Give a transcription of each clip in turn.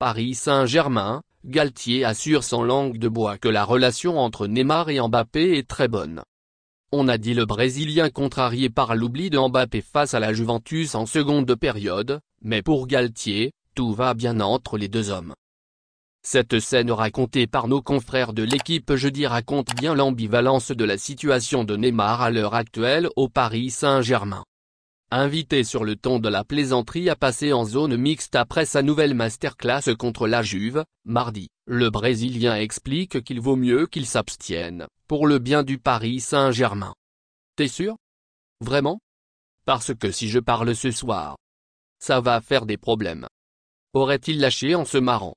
Paris Saint-Germain, Galtier assure sans langue de bois que la relation entre Neymar et Mbappé est très bonne. On a dit le Brésilien contrarié par l'oubli de Mbappé face à la Juventus en seconde période, mais pour Galtier, tout va bien entre les deux hommes. Cette scène racontée par nos confrères de l'équipe jeudi raconte bien l'ambivalence de la situation de Neymar à l'heure actuelle au Paris Saint-Germain invité sur le ton de la plaisanterie à passer en zone mixte après sa nouvelle masterclass contre la Juve, mardi, le Brésilien explique qu'il vaut mieux qu'il s'abstienne, pour le bien du Paris Saint-Germain. T'es sûr Vraiment Parce que si je parle ce soir, ça va faire des problèmes. Aurait-il lâché en se marrant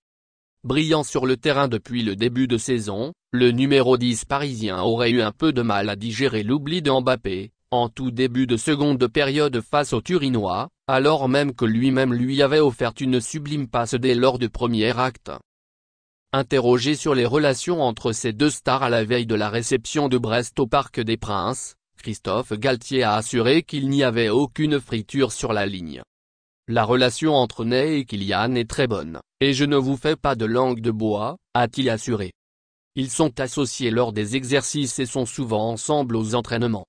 Brillant sur le terrain depuis le début de saison, le numéro 10 parisien aurait eu un peu de mal à digérer l'oubli de en tout début de seconde période face aux Turinois, alors même que lui-même lui avait offert une sublime passe dès lors du premier acte. Interrogé sur les relations entre ces deux stars à la veille de la réception de Brest au Parc des Princes, Christophe Galtier a assuré qu'il n'y avait aucune friture sur la ligne. La relation entre Ney et Kylian est très bonne, et je ne vous fais pas de langue de bois, a-t-il assuré. Ils sont associés lors des exercices et sont souvent ensemble aux entraînements.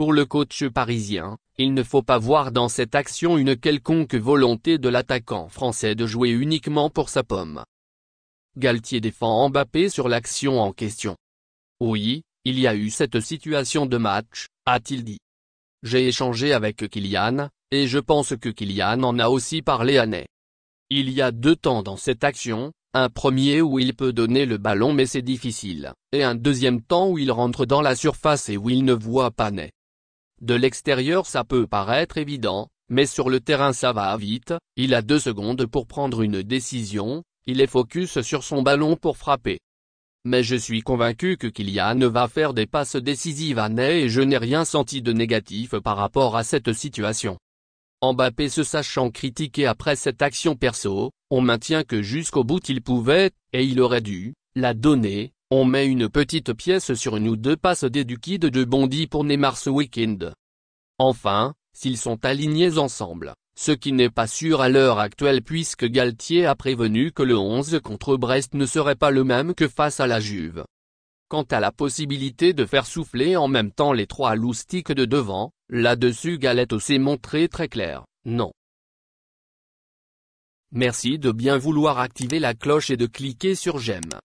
Pour le coach parisien, il ne faut pas voir dans cette action une quelconque volonté de l'attaquant français de jouer uniquement pour sa pomme. Galtier défend Mbappé sur l'action en question. Oui, il y a eu cette situation de match, a-t-il dit. J'ai échangé avec Kylian, et je pense que Kylian en a aussi parlé à Ney. Il y a deux temps dans cette action, un premier où il peut donner le ballon mais c'est difficile, et un deuxième temps où il rentre dans la surface et où il ne voit pas Ney. De l'extérieur ça peut paraître évident, mais sur le terrain ça va vite, il a deux secondes pour prendre une décision, il est focus sur son ballon pour frapper. Mais je suis convaincu que Kylian va faire des passes décisives à Ney et je n'ai rien senti de négatif par rapport à cette situation. Mbappé se sachant critiqué après cette action perso, on maintient que jusqu'au bout il pouvait, et il aurait dû, la donner, on met une petite pièce sur une ou deux passes d'éduquide de Bondy pour Neymar ce week-end. Enfin, s'ils sont alignés ensemble, ce qui n'est pas sûr à l'heure actuelle puisque Galtier a prévenu que le 11 contre Brest ne serait pas le même que face à la Juve. Quant à la possibilité de faire souffler en même temps les trois loustiques de devant, là-dessus Galette s'est montré très clair, non. Merci de bien vouloir activer la cloche et de cliquer sur j'aime.